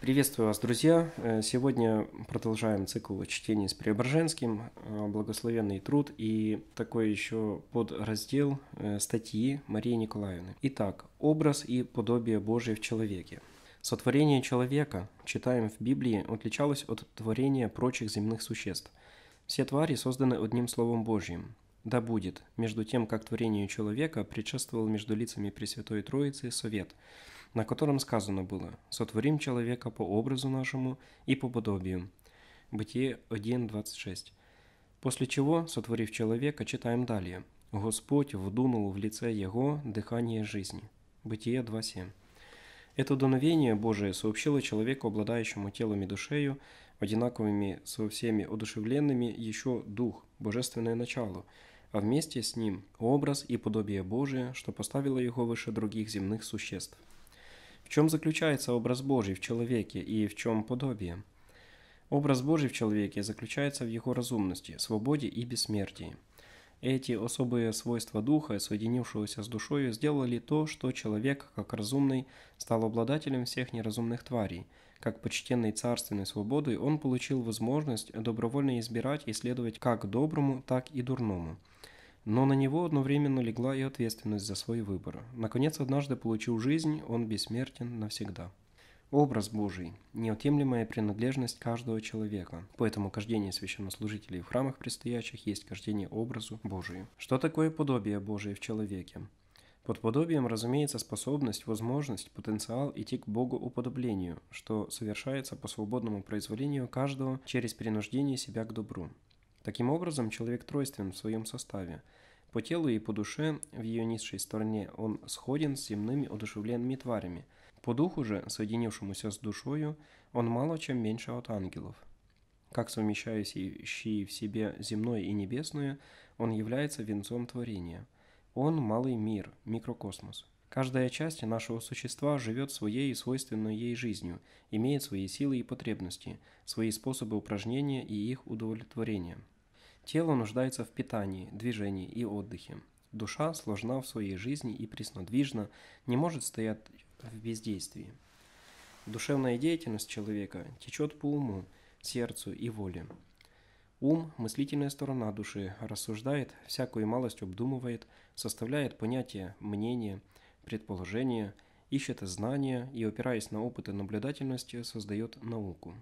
Приветствую вас, друзья! Э, сегодня продолжаем цикл чтения с Преображенским, э, благословенный труд и такой еще подраздел э, статьи Марии Николаевны. Итак, образ и подобие Божие в человеке. Сотворение человека, читаем в Библии, отличалось от творения прочих земных существ. Все твари созданы одним словом Божьим. Да будет, между тем, как творению человека предшествовал между лицами Пресвятой Троицы совет – на котором сказано было «Сотворим человека по образу нашему и по подобию». Бытие 1.26. После чего, сотворив человека, читаем далее. «Господь вдунул в лице его дыхание жизни». Бытие 2.7. Это дуновение Божие сообщило человеку, обладающему телом и душею, одинаковыми со всеми одушевленными, еще дух, божественное начало, а вместе с ним образ и подобие Божие, что поставило его выше других земных существ чем заключается образ Божий в человеке и в чем подобие? Образ Божий в человеке заключается в его разумности, свободе и бессмертии. Эти особые свойства духа, соединившегося с душой, сделали то, что человек, как разумный, стал обладателем всех неразумных тварей. Как почтенной царственной свободой он получил возможность добровольно избирать и следовать как доброму, так и дурному – но на него одновременно легла и ответственность за свой выбор. Наконец, однажды получил жизнь, он бессмертен навсегда. Образ Божий – неотъемлемая принадлежность каждого человека, поэтому кождение священнослужителей в храмах предстоящих есть кождение образу Божию. Что такое подобие Божие в человеке? Под подобием, разумеется, способность, возможность, потенциал идти к Богу уподоблению, что совершается по свободному произволению каждого через принуждение себя к добру. Таким образом, человек тройствен в своем составе. По телу и по душе в ее низшей стороне он сходен с земными одушевленными тварями. По духу же, соединившемуся с душою, он мало чем меньше от ангелов. Как совмещающий в себе земное и небесное, он является венцом творения. Он – малый мир, микрокосмос. Каждая часть нашего существа живет своей и свойственной ей жизнью, имеет свои силы и потребности, свои способы упражнения и их удовлетворения – Тело нуждается в питании, движении и отдыхе. Душа сложна в своей жизни и преснодвижна, не может стоять в бездействии. Душевная деятельность человека течет по уму, сердцу и воле. Ум – мыслительная сторона души, рассуждает, всякую малость обдумывает, составляет понятия, мнения, предположения, ищет знания и, опираясь на опыт и наблюдательность, создает науку.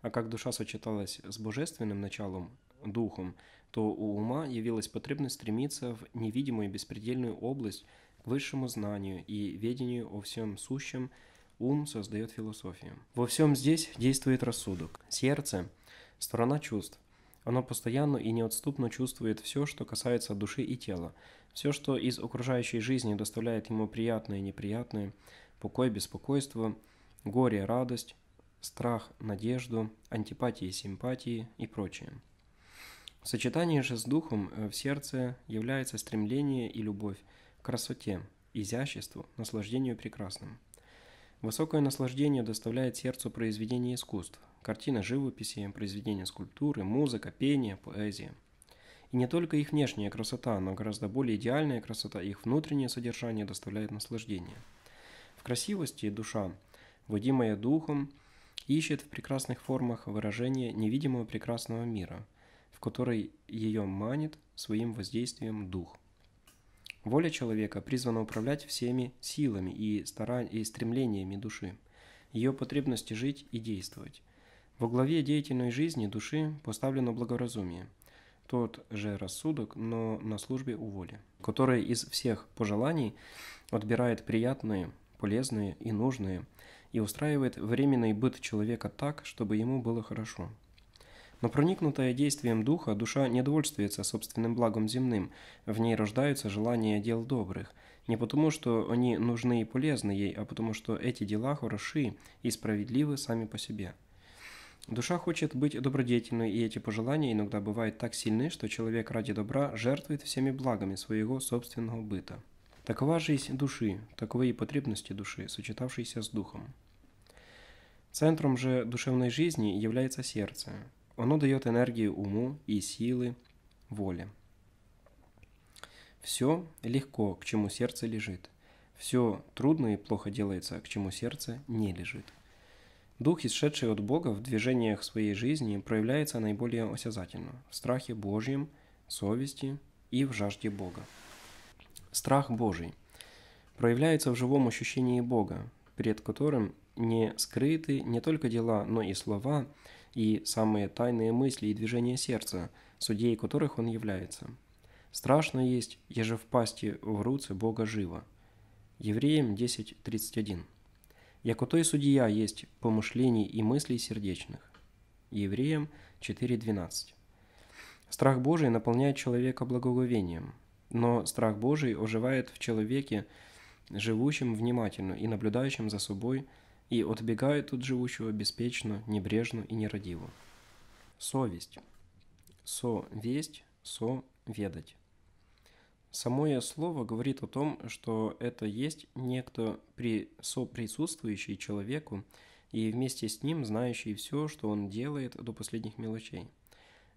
А как душа сочеталась с божественным началом, духом, то у ума явилась потребность стремиться в невидимую беспредельную область к высшему знанию и ведению о всем сущем, ум создает философию. Во всем здесь действует рассудок. Сердце – сторона чувств. Оно постоянно и неотступно чувствует все, что касается души и тела, все, что из окружающей жизни доставляет ему приятное и неприятное, покой, беспокойство, горе, радость, страх, надежду, антипатии, симпатии и прочее. В сочетании же с духом э, в сердце является стремление и любовь к красоте, изяществу, наслаждению прекрасным. Высокое наслаждение доставляет сердцу произведение искусств, картина живописи, произведение скульптуры, музыка, пение, поэзия. И не только их внешняя красота, но гораздо более идеальная красота, их внутреннее содержание доставляет наслаждение. В красивости душа, водимая духом, ищет в прекрасных формах выражение невидимого прекрасного мира – который ее манит своим воздействием дух. Воля человека призвана управлять всеми силами и, старан... и стремлениями души, ее потребности жить и действовать. Во главе деятельной жизни души поставлено благоразумие, тот же рассудок, но на службе у воли, который из всех пожеланий отбирает приятные, полезные и нужные и устраивает временный быт человека так, чтобы ему было хорошо – но проникнутая действием духа, душа не довольствуется собственным благом земным, в ней рождаются желания дел добрых, не потому, что они нужны и полезны ей, а потому, что эти дела хороши и справедливы сами по себе. Душа хочет быть добродетельной, и эти пожелания иногда бывают так сильны, что человек ради добра жертвует всеми благами своего собственного быта. Такова жизнь души, таковы и потребности души, сочетавшиеся с духом. Центром же душевной жизни является сердце, оно дает энергию уму и силы воли. Все легко, к чему сердце лежит. Все трудно и плохо делается, к чему сердце не лежит. Дух, исшедший от Бога в движениях своей жизни, проявляется наиболее осязательно в страхе Божьем, совести и в жажде Бога. Страх Божий проявляется в живом ощущении Бога, перед которым не скрыты не только дела, но и слова – и самые тайные мысли и движения сердца, судей которых он является. Страшно есть, еже в пасти в руце Бога живо. Евреям 10.31. Яко той судья есть помышлений и мыслей сердечных. Евреям 4.12. Страх Божий наполняет человека благоговением, но страх Божий оживает в человеке, живущем внимательно и наблюдающим за собой – и отбегает от живущего беспечно, небрежно и нерадиво. Совесть. Со весть, со ведать. Самое слово говорит о том, что это есть некто при соприсутствующий человеку и вместе с ним знающий все, что он делает до последних мелочей.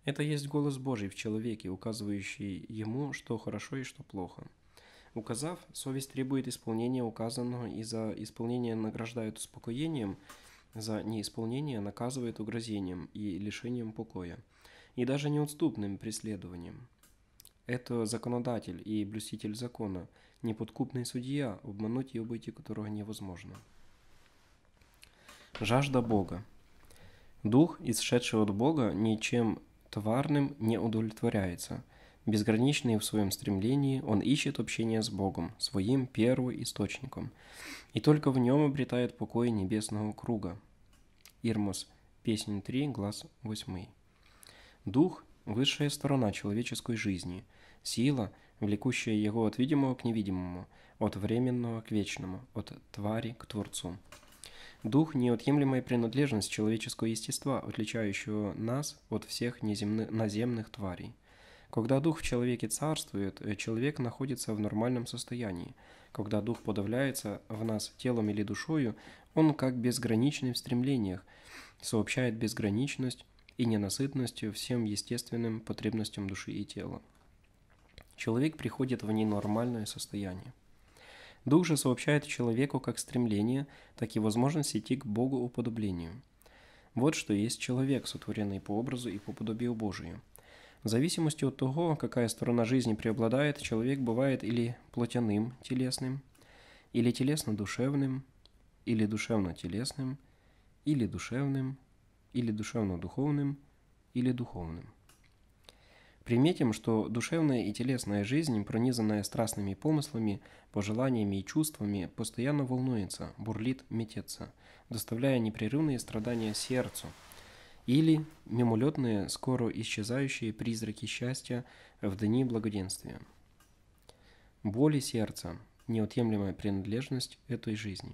Это есть голос Божий в человеке, указывающий ему, что хорошо и что плохо – Указав, совесть требует исполнения указанного, и за исполнение награждают успокоением, за неисполнение наказывает угрозением и лишением покоя, и даже неотступным преследованием. Это законодатель и блюститель закона, неподкупный судья, обмануть и обойти которого невозможно. Жажда Бога. Дух, исшедший от Бога, ничем тварным не удовлетворяется – Безграничный в своем стремлении, он ищет общение с Богом, своим первоисточником, и только в нем обретает покой небесного круга. Ирмус, песнь 3, глаз 8. Дух – высшая сторона человеческой жизни, сила, влекущая его от видимого к невидимому, от временного к вечному, от твари к Творцу. Дух – неотъемлемая принадлежность человеческого естества, отличающего нас от всех неземных, наземных тварей – когда дух в человеке царствует, э, человек находится в нормальном состоянии. Когда дух подавляется в нас телом или душою, он как безграничный в стремлениях, сообщает безграничность и ненасытность всем естественным потребностям души и тела. Человек приходит в ненормальное состояние. Дух же сообщает человеку как стремление, так и возможность идти к Богу уподоблению. Вот что есть человек, сотворенный по образу и по подобию Божию – в зависимости от того, какая сторона жизни преобладает, человек бывает или плотяным, телесным, или телесно-душевным, или душевно-телесным, или душевным, или душевно-духовным, или духовным. Приметим, что душевная и телесная жизнь, пронизанная страстными помыслами, пожеланиями и чувствами, постоянно волнуется, бурлит, метется, доставляя непрерывные страдания сердцу – или мимолетные, скоро исчезающие призраки счастья в дни благоденствия. Боли сердца – неотъемлемая принадлежность этой жизни.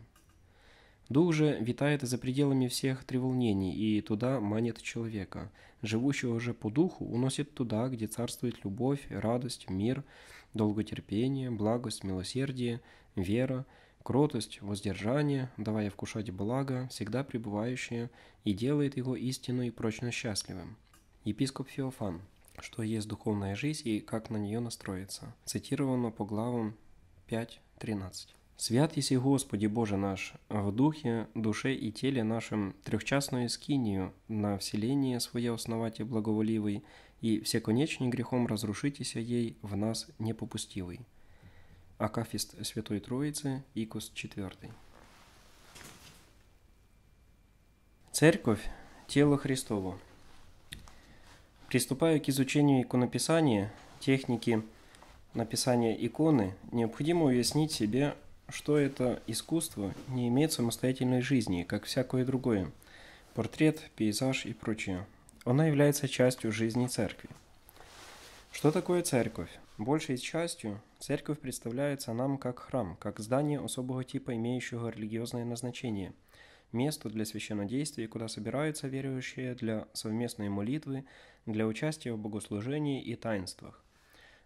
Дух же витает за пределами всех треволнений и туда манит человека. Живущего же по духу уносит туда, где царствует любовь, радость, мир, долготерпение, благость, милосердие, вера – кротость, воздержание, давая вкушать благо, всегда пребывающее, и делает его истинно и прочно счастливым. Епископ Феофан. Что есть духовная жизнь и как на нее настроиться. Цитировано по главам 5.13. «Свят еси Господи Боже наш, в духе, душе и теле нашим трехчастную скинию на вселение свое основате благоволивый, и всеконечный грехом разрушитеся ей в нас непопустивый». Акафист Святой Троицы, Икус 4. Церковь – тело Христово. Приступая к изучению иконописания, техники написания иконы, необходимо уяснить себе, что это искусство не имеет самостоятельной жизни, как всякое другое – портрет, пейзаж и прочее. Она является частью жизни церкви. Что такое церковь? Большей частью церковь представляется нам как храм, как здание особого типа, имеющего религиозное назначение, место для священнодействия, куда собираются верующие для совместной молитвы, для участия в богослужении и таинствах.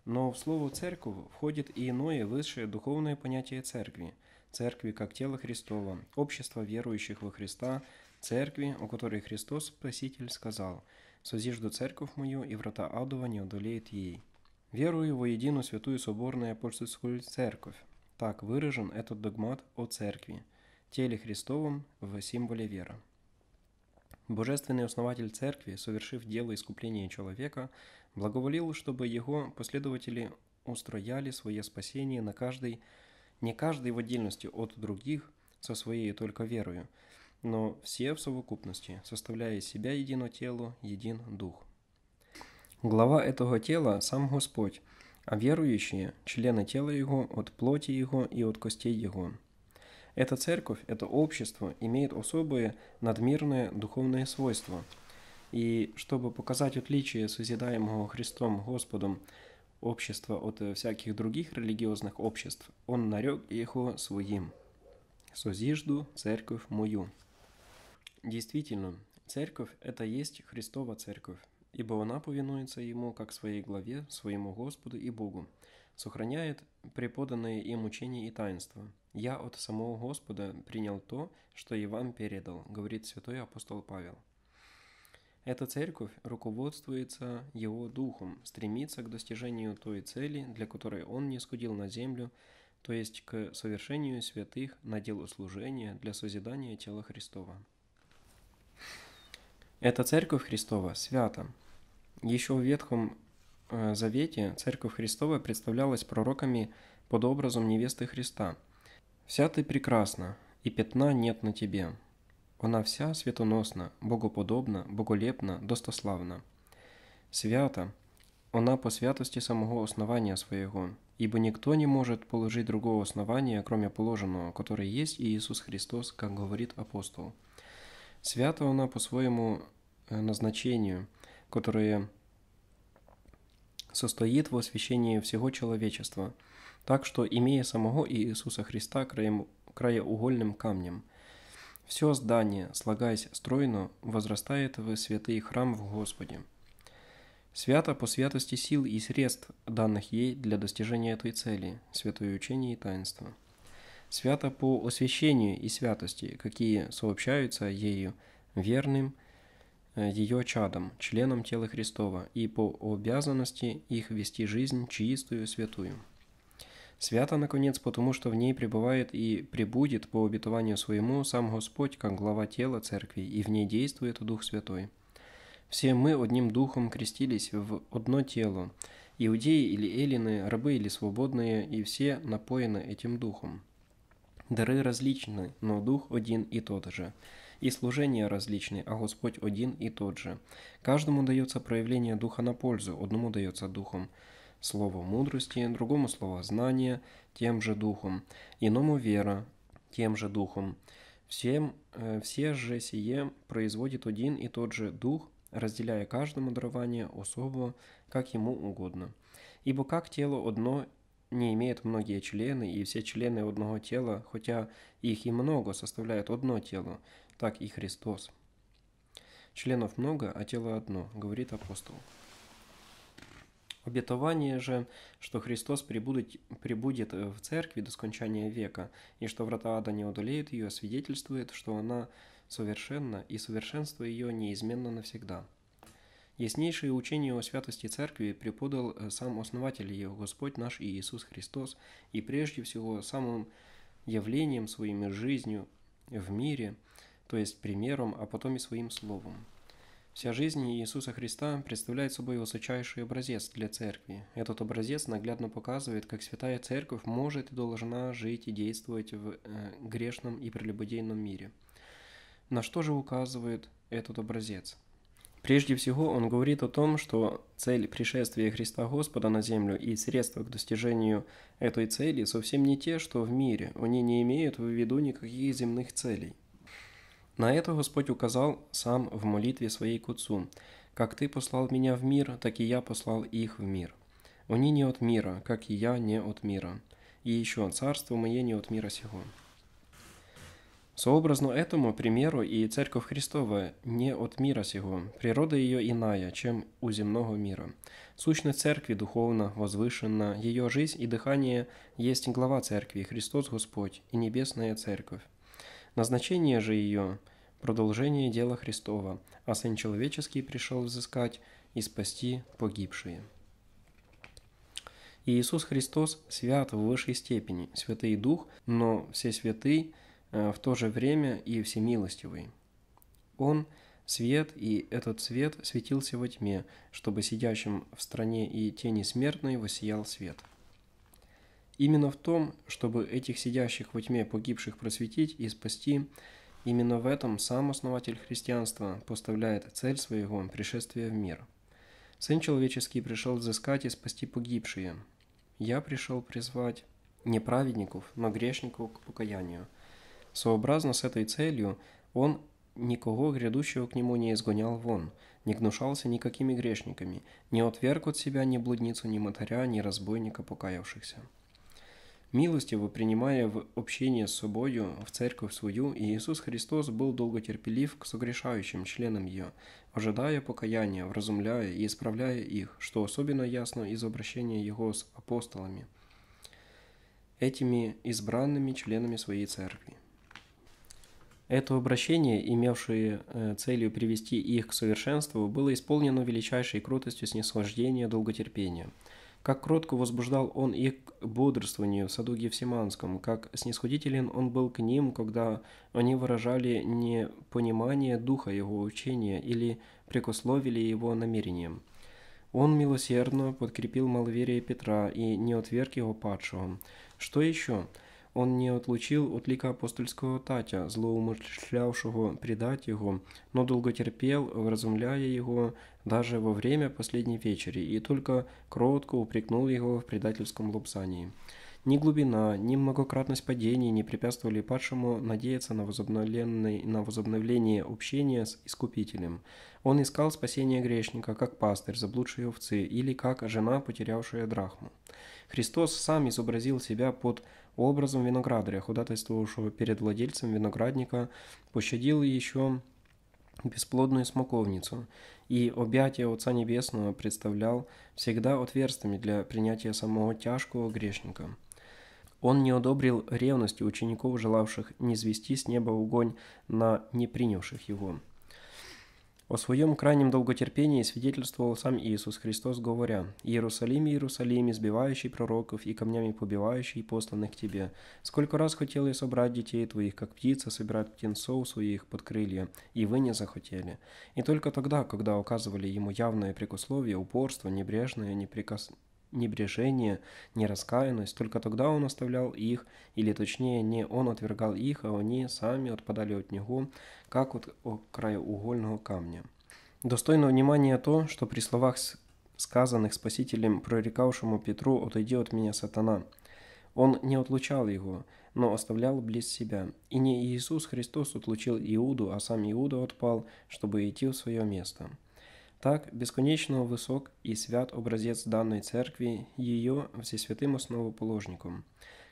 Но в слово «церковь» входит и иное высшее духовное понятие церкви, церкви как тела Христова, общество верующих во Христа, церкви, о которой Христос Спаситель сказал «Созижду церковь мою, и врата адова не одолеет ей». Верую во единую святую соборную апостольскую церковь. Так выражен этот догмат о церкви, теле Христовом в символе веры. Божественный основатель церкви, совершив дело искупления человека, благоволил, чтобы его последователи устрояли свое спасение на каждой, не каждой в отдельности от других, со своей только верою, но все в совокупности, составляя себя едино тело, един дух. Глава этого тела – сам Господь, а верующие – члены тела Его, от плоти Его и от костей Его. Эта церковь, это общество имеет особые надмирные духовные свойства. И чтобы показать отличие созидаемого Христом Господом общества от всяких других религиозных обществ, он нарек его своим. «Созижду церковь мою». Действительно, церковь – это есть Христова церковь ибо она повинуется Ему, как Своей главе, Своему Господу и Богу, сохраняет преподанные им учение и таинства. «Я от самого Господа принял то, что и вам передал», — говорит святой апостол Павел. Эта церковь руководствуется Его Духом, стремится к достижению той цели, для которой Он не скудил на землю, то есть к совершению святых на делу служения для созидания тела Христова. Эта церковь Христова свята, еще в Ветхом э, Завете Церковь Христова представлялась пророками под образом невесты Христа. «Вся ты прекрасна, и пятна нет на тебе. Она вся светоносна, богоподобна, боголепна, достославна. Свята, она по святости самого основания своего, ибо никто не может положить другого основания, кроме положенного, которое есть Иисус Христос, как говорит апостол. Свята она по своему э, назначению, которое состоит в освящении всего человечества, так что, имея самого Иисуса Христа краем, краеугольным камнем, все здание, слагаясь стройно, возрастает в святый храм в Господе. Свято по святости сил и средств, данных ей для достижения этой цели, святое учение и таинство. Свято по освящению и святости, какие сообщаются ею верным – Э, ее чадом, членом тела Христова, и по обязанности их вести жизнь чистую, святую. Свята, наконец, потому что в ней пребывает и пребудет по обетованию своему сам Господь, как глава тела церкви, и в ней действует Дух Святой. Все мы одним духом крестились в одно тело, иудеи или эллины, рабы или свободные, и все напоены этим духом. Дары различны, но дух один и тот же и служения различны, а Господь один и тот же. Каждому дается проявление духа на пользу, одному дается духом слово мудрости, другому слово знания, тем же духом, иному вера, тем же духом. Всем, э, все же сие производит один и тот же дух, разделяя каждому дарование особого, как ему угодно. Ибо как тело одно не имеет многие члены, и все члены одного тела, хотя их и много, составляют одно тело, так и Христос. Членов много, а тело одно, говорит апостол. Обетование же, что Христос прибудет, прибудет в церкви до скончания века, и что врата ада не одолеют ее, свидетельствует, что она совершенна, и совершенство ее неизменно навсегда. Яснейшее учение о святости церкви преподал э, сам основатель ее, Господь наш Иисус Христос, и прежде всего самым явлением своим жизнью в мире – то есть примером, а потом и своим словом. Вся жизнь Иисуса Христа представляет собой высочайший образец для Церкви. Этот образец наглядно показывает, как Святая Церковь может и должна жить и действовать в э, грешном и прелюбодейном мире. На что же указывает этот образец? Прежде всего, он говорит о том, что цель пришествия Христа Господа на землю и средства к достижению этой цели совсем не те, что в мире. Они не имеют в виду никаких земных целей. На это Господь указал сам в молитве своей к Отцу. «Как Ты послал меня в мир, так и я послал их в мир. Они не от мира, как и я не от мира. И еще царство мое не от мира сего». Сообразно этому примеру и Церковь Христова не от мира сего, природа ее иная, чем у земного мира. Сущность Церкви духовно возвышенна, ее жизнь и дыхание есть глава Церкви, Христос Господь и Небесная Церковь. Назначение же ее – продолжение дела Христова, а Сын Человеческий пришел взыскать и спасти погибшие. Иисус Христос свят в высшей степени, Святый Дух, но все святый э, в то же время и всемилостивый. Он – свет, и этот свет светился во тьме, чтобы сидящим в стране и тени смертной воссиял свет». Именно в том, чтобы этих сидящих во тьме погибших просветить и спасти, именно в этом сам основатель христианства поставляет цель своего пришествия в мир. Сын человеческий пришел взыскать и спасти погибшие. Я пришел призвать не праведников, но грешников к покаянию. Сообразно с этой целью он никого грядущего к нему не изгонял вон, не гнушался никакими грешниками, не отверг от себя ни блудницу, ни мотаря, ни разбойника покаявшихся. Милостиво принимая в общение с собою, в церковь свою, Иисус Христос был долготерпелив к согрешающим членам ее, ожидая покаяния, вразумляя и исправляя их, что особенно ясно из обращения Его с апостолами, этими избранными членами своей церкви. Это обращение, имевшее э, целью привести их к совершенству, было исполнено величайшей крутостью снисхождения долготерпения – как кротко возбуждал он их бодрствование в саду Гефсиманском, как снисходителен он был к ним, когда они выражали непонимание духа его учения или прекословили его намерением. Он милосердно подкрепил маловерие Петра и не отверг его падшего. Что еще? Он не отлучил от лика апостольского татя, злоумышлявшего предать его, но долго терпел, вразумляя его даже во время последней вечери, и только кротко упрекнул его в предательском лобзании. Ни глубина, ни многократность падений не препятствовали падшему надеяться на, на возобновление общения с Искупителем. Он искал спасение грешника, как пастырь, заблудшие овцы, или как жена, потерявшая драхму. Христос сам изобразил себя под образом виноградаря, ходатайствовавшего перед владельцем виноградника, пощадил еще бесплодную смоковницу, и объятие Отца Небесного представлял всегда отверстиями для принятия самого тяжкого грешника. Он не одобрил ревности учеников, желавших не звести с неба угонь на не принявших его. О своем крайнем долготерпении свидетельствовал сам Иисус Христос, говоря, «Иерусалим, Иерусалим, избивающий пророков и камнями побивающий посланных тебе, сколько раз хотел я собрать детей твоих, как птица собирать птенцов своих под крылья, и вы не захотели». И только тогда, когда оказывали ему явное прикусловие, упорство, небрежное, неприкос небрежение, нераскаянность, только тогда он оставлял их, или точнее не он отвергал их, а они сами отпадали от него, как от краеугольного камня. Достойно внимания то, что при словах, сказанных Спасителем, прорекавшему Петру «Отойди от меня, сатана», он не отлучал его, но оставлял близ себя. И не Иисус Христос отлучил Иуду, а сам Иуда отпал, чтобы идти в свое место. Так, бесконечно высок и свят образец данной церкви, ее всесвятым основоположником.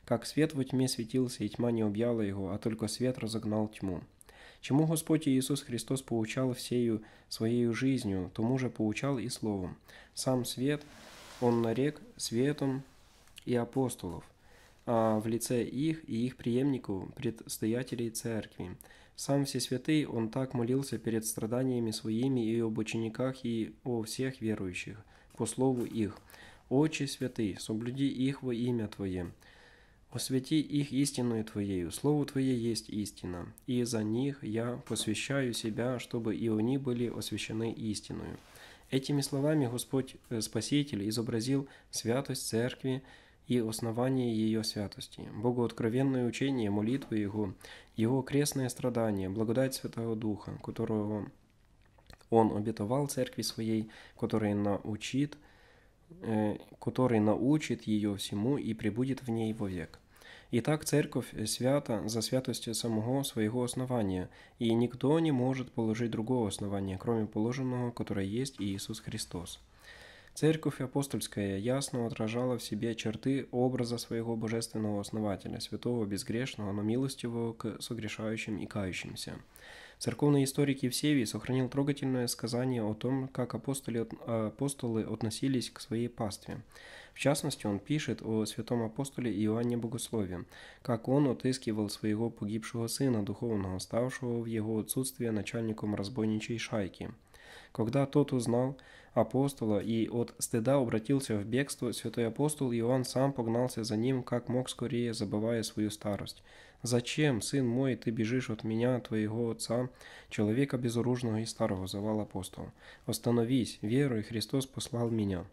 Как свет во тьме светился, и тьма не объяла его, а только свет разогнал тьму. Чему Господь Иисус Христос поучал всею своей жизнью, тому же поучал и словом. Сам свет он нарек светом и апостолов, а в лице их и их преемников, предстоятелей церкви, сам Всесвятый, он так молился перед страданиями своими и об учениках, и о всех верующих, по слову их. «Отче святый, соблюди их во имя Твое, освяти их истинную Твоею, Слово Твое есть истина, и за них я посвящаю себя, чтобы и они были освящены истиною». Этими словами Господь э, Спаситель изобразил святость Церкви, и основание ее святости, Богу откровенное учение, молитвы Его, Его крестное страдание, благодать Святого Духа, которого Он обетовал Церкви Своей, который научит, э, который научит ее всему и пребудет в ней вовек. Итак, церковь свята за святостью самого своего основания, и никто не может положить другого основания, кроме положенного, которое есть Иисус Христос. Церковь апостольская ясно отражала в себе черты образа своего божественного основателя, святого безгрешного, но милостивого к согрешающим и кающимся. Церковный историк Евсевий сохранил трогательное сказание о том, как апостоли, апостолы относились к своей пастве. В частности, он пишет о святом апостоле Иоанне Богословии, как он отыскивал своего погибшего сына, духовного, ставшего в его отсутствие начальником разбойничей шайки. Когда тот узнал, апостола, и от стыда обратился в бегство, святой апостол Иоанн сам погнался за ним, как мог скорее, забывая свою старость. «Зачем, сын мой, ты бежишь от меня, твоего отца, человека безоружного и старого?» – завал апостол. «Остановись, веруй, Христос послал меня».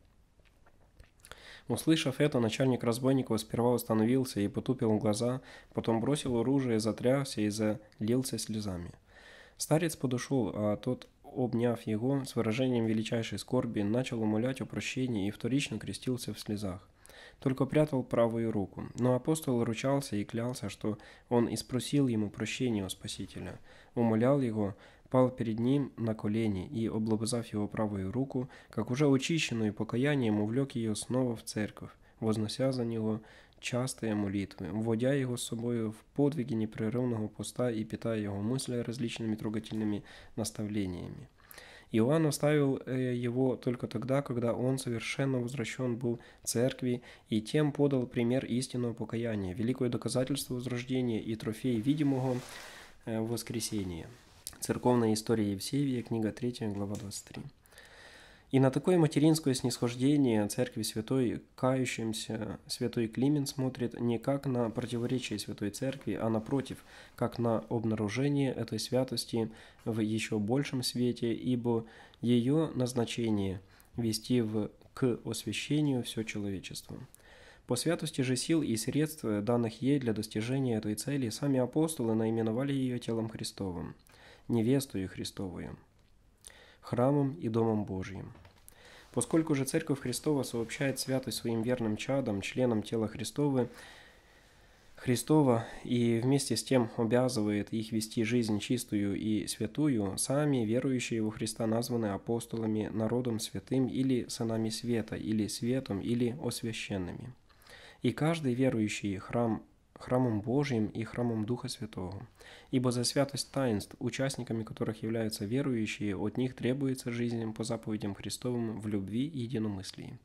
Услышав это, начальник разбойников сперва остановился и потупил глаза, потом бросил оружие, затрясся и залился слезами. Старец подошел, а тот обняв его с выражением величайшей скорби, начал умолять о прощении и вторично крестился в слезах. Только прятал правую руку, но апостол ручался и клялся, что он испросил ему прощения у Спасителя, умолял его, пал перед ним на колени и, облобызав его правую руку, как уже очищенную покаянием, увлек ее снова в церковь, вознося за него частые молитвы, вводя его с собою в подвиги непрерывного поста и питая его мысли различными трогательными наставлениями. Иоанн оставил его только тогда, когда он совершенно возвращен был церкви и тем подал пример истинного покаяния, великое доказательство возрождения и трофей видимого воскресения. Церковная история Евсеевия, книга 3, глава 23. И на такое материнское снисхождение Церкви Святой кающимся Святой Климент смотрит не как на противоречие Святой Церкви, а напротив, как на обнаружение этой святости в еще большем свете, ибо ее назначение – вести в, к освящению все человечество. По святости же сил и средств, данных ей для достижения этой цели, сами апостолы наименовали ее телом Христовым, невестою Христовую – храмом и Домом Божьим. Поскольку же Церковь Христова сообщает святость своим верным чадам, членам тела Христовы, Христова и вместе с тем обязывает их вести жизнь чистую и святую, сами верующие во Христа названы апостолами, народом святым или сынами света, или светом, или освященными. И каждый верующий храм храмом Божьим и храмом Духа Святого. Ибо за святость таинств, участниками которых являются верующие, от них требуется жизнь по заповедям Христовым в любви и единомыслии.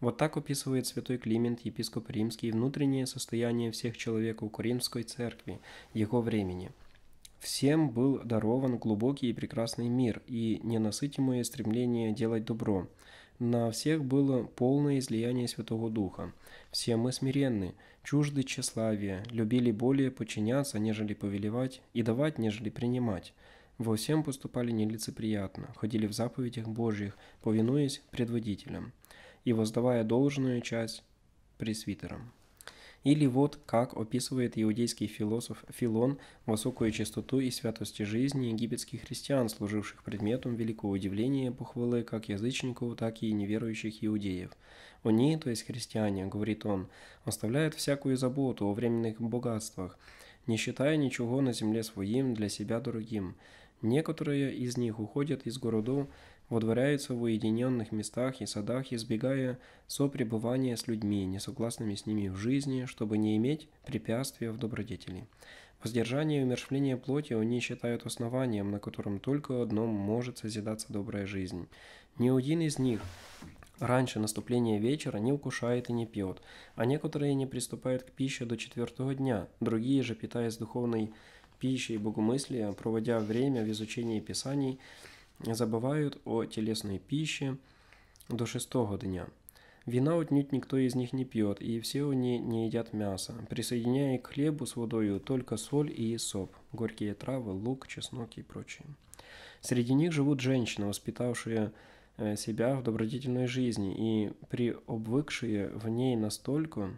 Вот так описывает святой Климент, епископ римский, внутреннее состояние всех человек у Коринфской церкви, его времени – Всем был дарован глубокий и прекрасный мир и ненасытимое стремление делать добро, на всех было полное излияние Святого Духа. Все мы смиренны, чужды тщеславия, любили более подчиняться, нежели повелевать, и давать, нежели принимать. Во всем поступали нелицеприятно, ходили в заповедях Божьих, повинуясь предводителям, и воздавая должную часть пресвитерам. Или вот как описывает иудейский философ Филон высокую чистоту и святость жизни египетских христиан, служивших предметом великого удивления и похвалы как язычников, так и неверующих иудеев. Они, то есть христиане, говорит он, оставляют всякую заботу о временных богатствах, не считая ничего на земле своим для себя дорогим. Некоторые из них уходят из городов, водворяются в уединенных местах и садах, избегая сопребывания с людьми, несогласными с ними в жизни, чтобы не иметь препятствия в добродетели. Воздержание и умершвление плоти они считают основанием, на котором только одно может созидаться добрая жизнь. Ни один из них раньше наступления вечера не укушает и не пьет, а некоторые не приступают к пище до четвертого дня, другие же, питаясь духовной пищей и богомыслия, проводя время в изучении писаний, забывают о телесной пище до шестого дня. Вина отнюдь никто из них не пьет, и все они не едят мяса, присоединяя к хлебу с водою только соль и соп, горькие травы, лук, чеснок и прочее. Среди них живут женщины, воспитавшие э, себя в добродетельной жизни и приобвыкшие в ней настолько,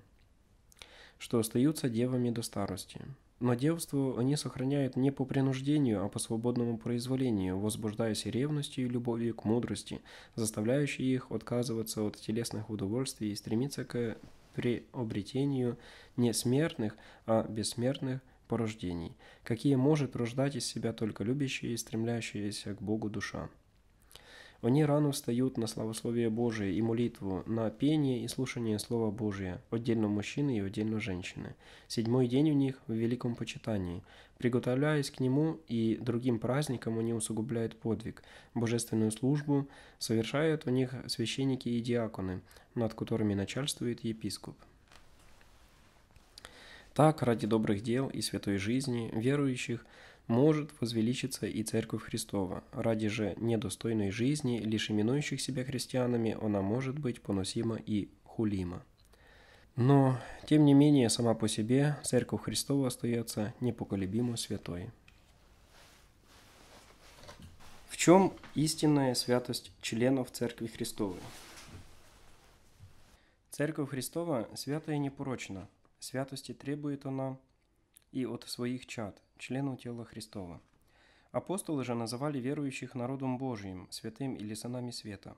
что остаются девами до старости. Но девство они сохраняют не по принуждению, а по свободному произволению, возбуждаясь ревностью и любовью к мудрости, заставляющей их отказываться от телесных удовольствий и стремиться к приобретению не смертных, а бессмертных порождений, какие может рождать из себя только любящая и стремлящаяся к Богу душа. Они рано встают на славословие Божие и молитву, на пение и слушание Слова Божия, отдельно мужчины и отдельно женщины. Седьмой день у них в великом почитании. Приготовляясь к нему и другим праздникам, они усугубляют подвиг. Божественную службу совершают у них священники и диаконы, над которыми начальствует епископ. Так, ради добрых дел и святой жизни верующих – может возвеличиться и Церковь Христова. Ради же недостойной жизни, лишь именующих себя христианами, она может быть поносима и хулима. Но, тем не менее, сама по себе Церковь Христова остается непоколебимо святой. В чем истинная святость членов Церкви Христовой? Церковь Христова святая и непорочна. Святости требует она и от своих чад – члену тела Христова. Апостолы же называли верующих народом Божьим, святым или сынами света.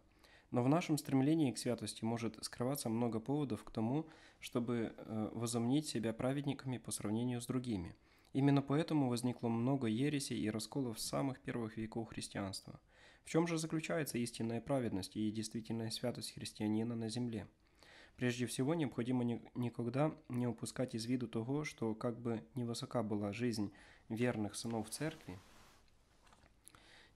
Но в нашем стремлении к святости может скрываться много поводов к тому, чтобы э, возомнить себя праведниками по сравнению с другими. Именно поэтому возникло много ересей и расколов с самых первых веков христианства. В чем же заключается истинная праведность и действительная святость христианина на земле? Прежде всего, необходимо никогда не упускать из виду того, что как бы невысока была жизнь верных сынов церкви,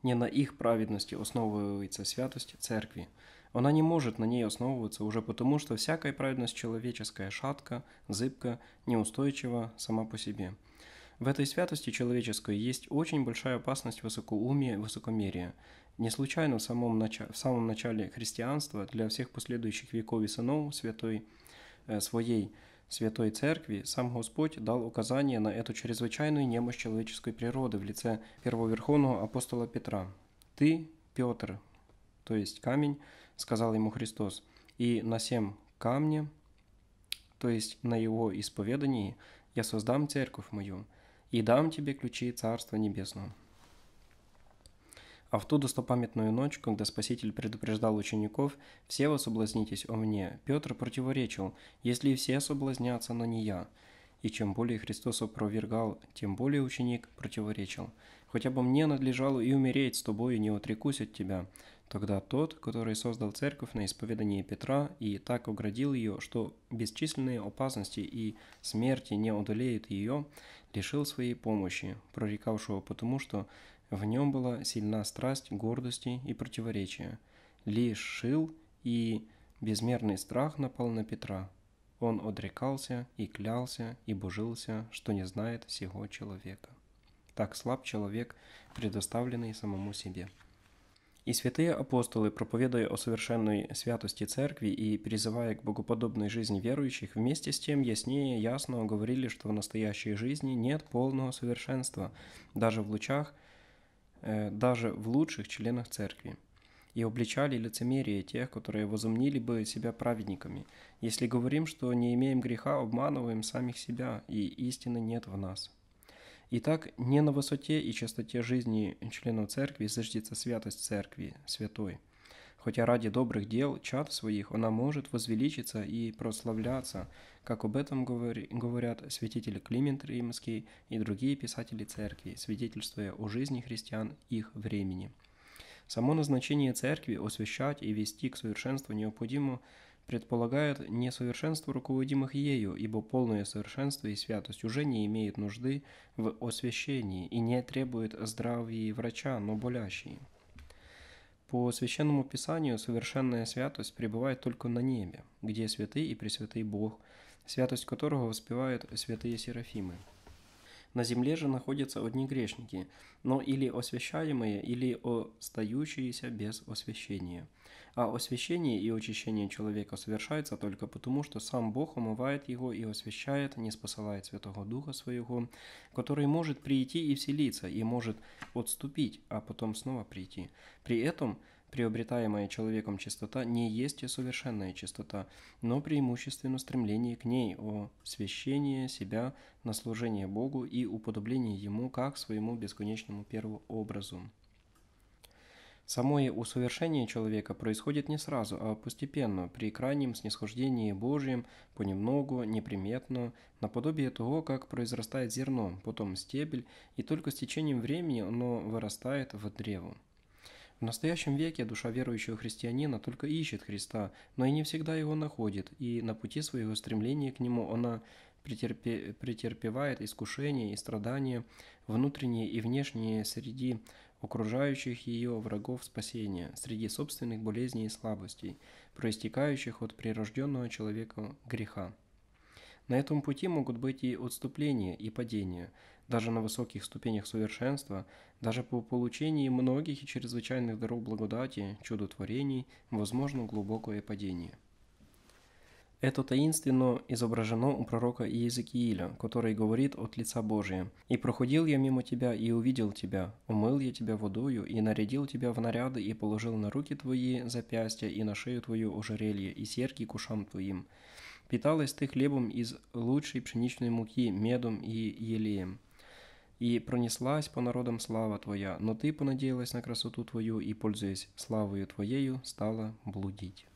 не на их праведности основывается святость церкви. Она не может на ней основываться уже потому, что всякая праведность человеческая шатка, зыбка, неустойчива сама по себе. В этой святости человеческой есть очень большая опасность высокоумия и высокомерия. Не случайно в самом, начале, в самом начале христианства для всех последующих веков и сынов святой э, своей – Святой Церкви сам Господь дал указание на эту чрезвычайную немощь человеческой природы в лице первого верховного апостола Петра. «Ты, Петр, то есть камень, — сказал ему Христос, — и на сем камне, то есть на его исповедании, я создам церковь мою и дам тебе ключи Царства Небесного». А в ту достопамятную ночь, когда Спаситель предупреждал учеников, «Все вы соблазнитесь о мне», Петр противоречил, «Если все соблазнятся, но не я». И чем более Христос опровергал, тем более ученик противоречил. «Хотя бы мне надлежало и умереть с тобою, не отрекусь от тебя». Тогда тот, который создал церковь на исповедании Петра и так оградил ее, что бесчисленные опасности и смерти не одолеют ее, лишил своей помощи, прорекавшего потому, что в нем была сильна страсть гордости и противоречия. Лишь шил и безмерный страх напал на Петра. Он отрекался и клялся и божился, что не знает всего человека. Так слаб человек, предоставленный самому себе. И святые апостолы, проповедуя о совершенной святости Церкви и призывая к богоподобной жизни верующих, вместе с тем яснее и ясно говорили, что в настоящей жизни нет полного совершенства, даже в лучах – Э, даже в лучших членах церкви, и обличали лицемерие тех, которые возомнили бы себя праведниками, если говорим, что не имеем греха, обманываем самих себя, и истины нет в нас. Итак, не на высоте и частоте жизни членов церкви заждется святость церкви, святой – хотя ради добрых дел чад своих она может возвеличиться и прославляться, как об этом говорят святитель Климент Римский и другие писатели церкви, свидетельствуя о жизни христиан их времени. Само назначение церкви освящать и вести к совершенству необходимо предполагает несовершенство руководимых ею, ибо полное совершенство и святость уже не имеет нужды в освящении и не требует здравия врача, но болящей. По священному писанию совершенная святость пребывает только на небе, где святый и пресвятый Бог, святость которого воспевают святые серафимы – на земле же находятся одни грешники, но или освящаемые, или остающиеся без освящения. А освящение и очищение человека совершается только потому, что сам Бог умывает его и освящает, не спосылает Святого Духа Своего, который может прийти и вселиться, и может отступить, а потом снова прийти. При этом – приобретаемая человеком чистота не есть совершенная чистота, но преимущественно стремление к ней о священии себя на служение Богу и уподобление Ему как своему бесконечному первообразу. Самое усовершение человека происходит не сразу, а постепенно, при крайнем снисхождении Божьем, понемногу, неприметно, наподобие того, как произрастает зерно, потом стебель, и только с течением времени оно вырастает в древо. В настоящем веке душа верующего христианина только ищет Христа, но и не всегда его находит, и на пути своего стремления к нему она претерпе... претерпевает искушения и страдания внутренние и внешние среди окружающих ее врагов спасения, среди собственных болезней и слабостей, проистекающих от прирожденного человека греха. На этом пути могут быть и отступления, и падения, даже на высоких ступенях совершенства, даже по получении многих и чрезвычайных даров благодати, чудотворений, возможно глубокое падение. Это таинственно изображено у пророка Иезекииля, который говорит от лица Божия. «И проходил я мимо тебя, и увидел тебя, умыл я тебя водою, и нарядил тебя в наряды, и положил на руки твои запястья, и на шею твою ожерелье, и серьги к ушам твоим. Питалась ты хлебом из лучшей пшеничной муки, медом и елеем. И пронеслась по народам слава твоя, но ты понадеялась на красоту твою и, пользуясь славою твоею, стала блудить.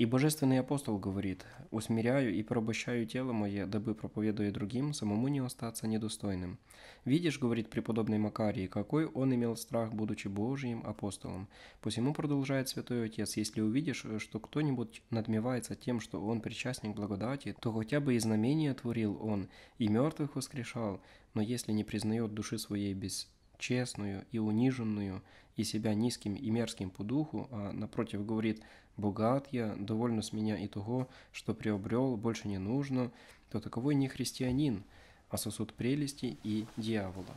И божественный апостол говорит, «Усмиряю и порабощаю тело мое, дабы, проповедуя другим, самому не остаться недостойным». «Видишь, — говорит преподобный Макарий, — какой он имел страх, будучи Божьим апостолом. Посему, — продолжает Святой Отец, — если увидишь, что кто-нибудь надмевается тем, что он причастник благодати, то хотя бы и знамения творил он, и мертвых воскрешал, но если не признает души своей без честную и униженную, и себя низким и мерзким по духу, а напротив говорит «богат я, довольно с меня и того, что приобрел, больше не нужно», то таковой не христианин, а сосуд прелести и дьявола.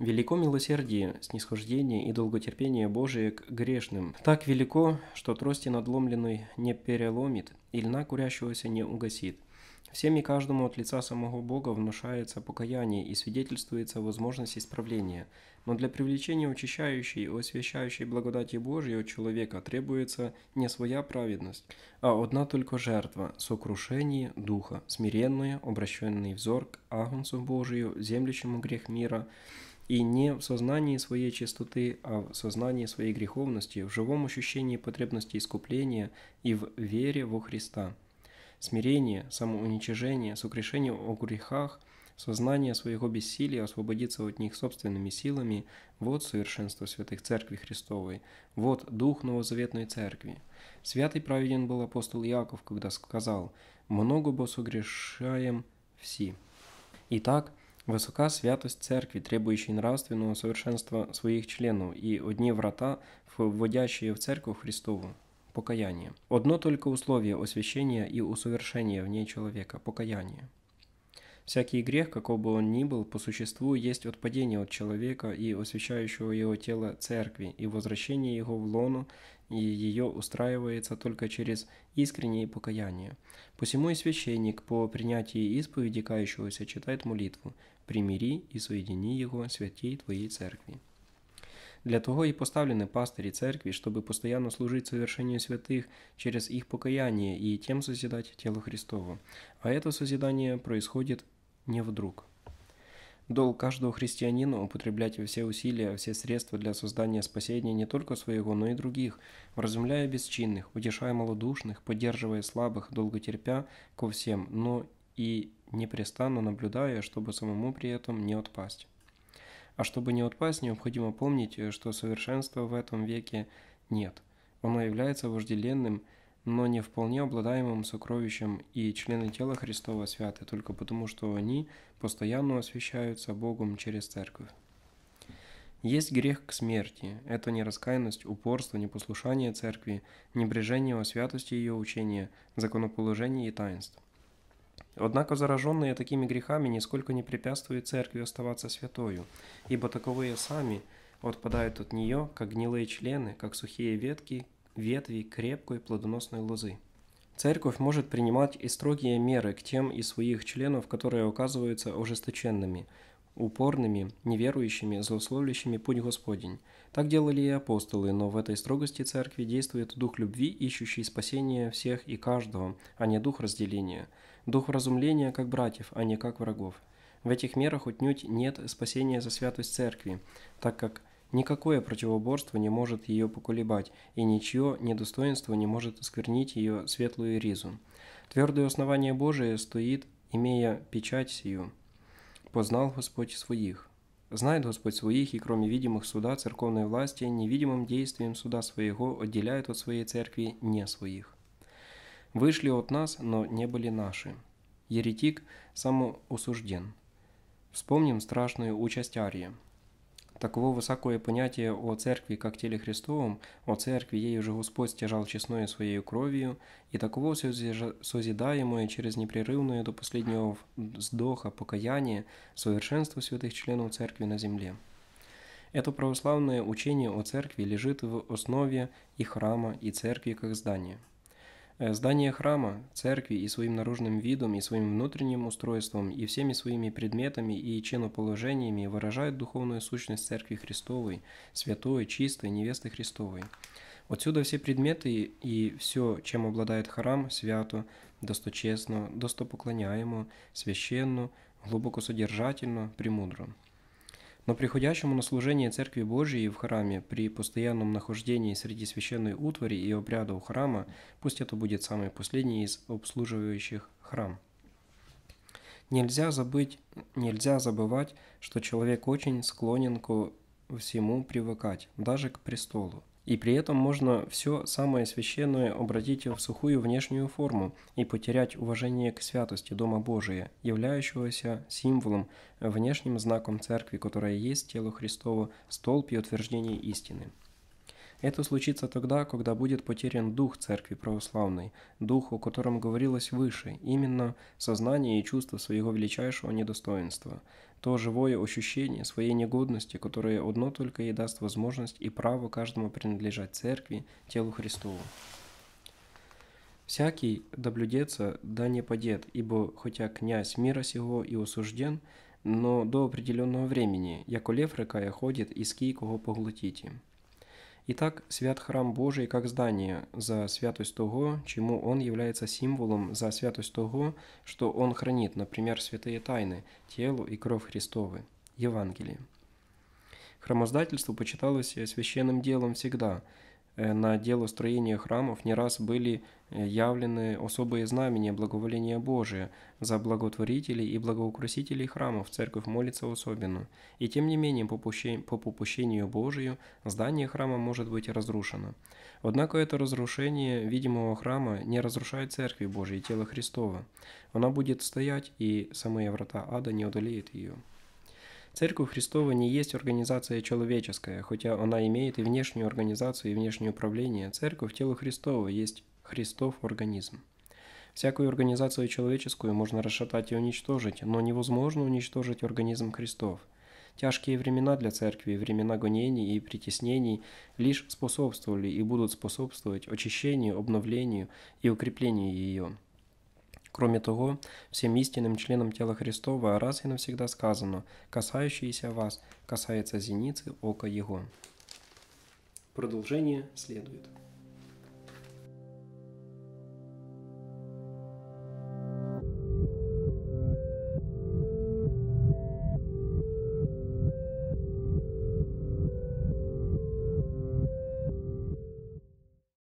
Велико милосердие, снисхождение и долготерпение Божие к грешным. Так велико, что трости надломленной не переломит, и льна курящегося не угасит – Всем и каждому от лица самого Бога внушается покаяние и свидетельствуется возможность исправления, но для привлечения очищающей и освящающей благодати Божьей от человека требуется не своя праведность, а одна только жертва – сокрушение духа, смиренное, обращенный взор к Агнцу Божию, землящему грех мира, и не в сознании своей чистоты, а в сознании своей греховности, в живом ощущении потребности искупления и в вере во Христа – смирение, самоуничижение, сокрешение о грехах, сознание своего бессилия освободиться от них собственными силами – вот совершенство святых Церкви Христовой, вот дух новозаветной Церкви. Святый праведен был апостол Яков, когда сказал «много бо согрешаем все». Итак, Высока святость церкви, требующей нравственного совершенства своих членов и одни врата, вводящие в церковь Христову покаяние. Одно только условие освящения и усовершения в ней человека – покаяние. Всякий грех, каков бы он ни был, по существу есть отпадение от человека и освящающего его тело церкви, и возвращение его в лону, и ее устраивается только через искреннее покаяние. Посему и священник по принятии исповеди кающегося читает молитву «Примири и соедини его святей твоей церкви». Для того и поставлены пастыри церкви, чтобы постоянно служить совершению святых через их покаяние и тем созидать тело Христово. А это созидание происходит не вдруг. Долг каждого христианина употреблять все усилия, все средства для создания спасения не только своего, но и других, вразумляя бесчинных, утешая малодушных, поддерживая слабых, долго терпя ко всем, но и непрестанно наблюдая, чтобы самому при этом не отпасть. А чтобы не отпасть, необходимо помнить, э, что совершенства в этом веке нет. Оно является вожделенным, но не вполне обладаемым сокровищем, и члены тела Христова святы только потому, что они постоянно освящаются Богом через церковь. Есть грех к смерти – это нераскаянность, упорство, непослушание церкви, небрежение о святости ее учения, законоположения и таинств. Однако зараженные такими грехами нисколько не препятствуют церкви оставаться святою, ибо таковые сами отпадают от нее, как гнилые члены, как сухие ветки, ветви крепкой плодоносной лозы. Церковь может принимать и строгие меры к тем из своих членов, которые оказываются ожесточенными, упорными, неверующими, злословлящими путь Господень. Так делали и апостолы, но в этой строгости церкви действует дух любви, ищущий спасения всех и каждого, а не дух разделения – дух вразумления как братьев, а не как врагов. В этих мерах отнюдь нет спасения за святость церкви, так как никакое противоборство не может ее поколебать, и ничье недостоинство не может осквернить ее светлую ризу. Твердое основание Божие стоит, имея печать сию. «Познал Господь своих». Знает Господь своих, и кроме видимых суда церковной власти, невидимым действием суда своего отделяет от своей церкви не своих. Вышли от нас, но не были наши. Еретик самоусужден. Вспомним страшную участь Арии. Таково высокое понятие о церкви как теле Христовом, о церкви, ей уже Господь стяжал честное своей кровью, и такого все созидаемое через непрерывное до последнего вздоха покаяние совершенство святых членов церкви на земле. Это православное учение о церкви лежит в основе и храма, и церкви как здания – Э, здание храма, церкви и своим наружным видом, и своим внутренним устройством, и всеми своими предметами и чиноположениями выражает духовную сущность Церкви Христовой, святой, чистой, невесты Христовой. Отсюда все предметы и все, чем обладает храм, свято, досточестно, достопоклоняемо, священно, глубоко содержательно, премудро. Но приходящему на служение Церкви Божией в храме при постоянном нахождении среди священной утвари и обрядов храма, пусть это будет самый последний из обслуживающих храм. Нельзя, забыть, нельзя забывать, что человек очень склонен к всему привыкать, даже к престолу. И при этом можно все самое священное обратить в сухую внешнюю форму и потерять уважение к святости Дома Божия, являющегося символом, внешним знаком Церкви, которая есть тело Христово, столб и утверждение истины. Это случится тогда, когда будет потерян дух Церкви Православной, дух, о котором говорилось выше, именно сознание и чувство своего величайшего недостоинства – то живое ощущение своей негодности, которое одно только ей даст возможность и право каждому принадлежать церкви, телу Христову. «Всякий доблюдеться да не подет, ибо хотя князь мира сего и осужден, но до определенного времени, яко лев рыкая ходит, и ски кого поглотите». Итак, свят храм Божий как здание за святость того, чему он является символом, за святость того, что он хранит, например, святые тайны, тело и кровь Христовы, Евангелие. Храмоздательство почиталось священным делом всегда – Э, на дело строения храмов не раз были э, явлены особые знамения благоволения Божия. За благотворителей и благоукрасителей храмов церковь молится особенно. И тем не менее, по попущению Божию, здание храма может быть разрушено. Однако это разрушение видимого храма не разрушает церкви Божией, тело Христова. Она будет стоять, и самые врата ада не одолеют ее. Церковь Христова не есть организация человеческая, хотя она имеет и внешнюю организацию, и внешнее управление. Церковь – тело Христова, есть Христов организм. Всякую организацию человеческую можно расшатать и уничтожить, но невозможно уничтожить организм Христов. Тяжкие времена для церкви, времена гонений и притеснений лишь способствовали и будут способствовать очищению, обновлению и укреплению ее – Кроме того, всем истинным членам тела Христова раз и навсегда сказано, касающиеся вас, касается зеницы ока Его. Продолжение следует.